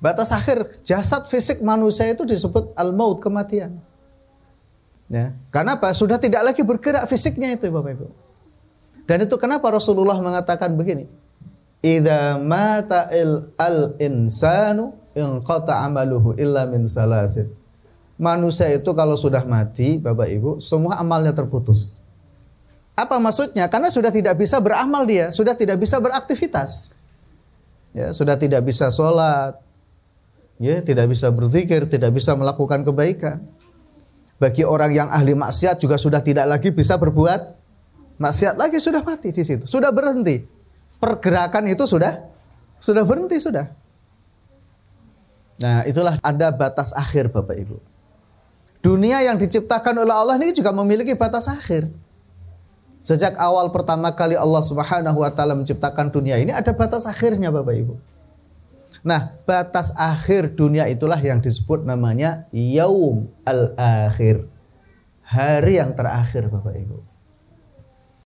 Batas akhir jasad fisik manusia itu disebut al-maut kematian. Ya. Karena apa? Sudah tidak lagi bergerak fisiknya itu Bapak Ibu. Dan itu kenapa Rasulullah mengatakan begini. Idza mata al-insanu qata amaluhu illa min salasin. Manusia itu kalau sudah mati Bapak Ibu, semua amalnya terputus. Apa maksudnya? Karena sudah tidak bisa beramal dia, sudah tidak bisa beraktivitas. Ya, sudah tidak bisa sholat, ya tidak bisa berzikir, tidak bisa melakukan kebaikan. Bagi orang yang ahli maksiat juga sudah tidak lagi bisa berbuat maksiat lagi sudah mati di situ, sudah berhenti. Pergerakan itu sudah sudah berhenti sudah. Nah, itulah ada batas akhir Bapak Ibu. Dunia yang diciptakan oleh Allah ini juga memiliki batas akhir. Sejak awal pertama kali Allah Subhanahu wa taala menciptakan dunia ini ada batas akhirnya Bapak Ibu. Nah, batas akhir dunia itulah yang disebut namanya yaum al-akhir. Hari yang terakhir Bapak Ibu.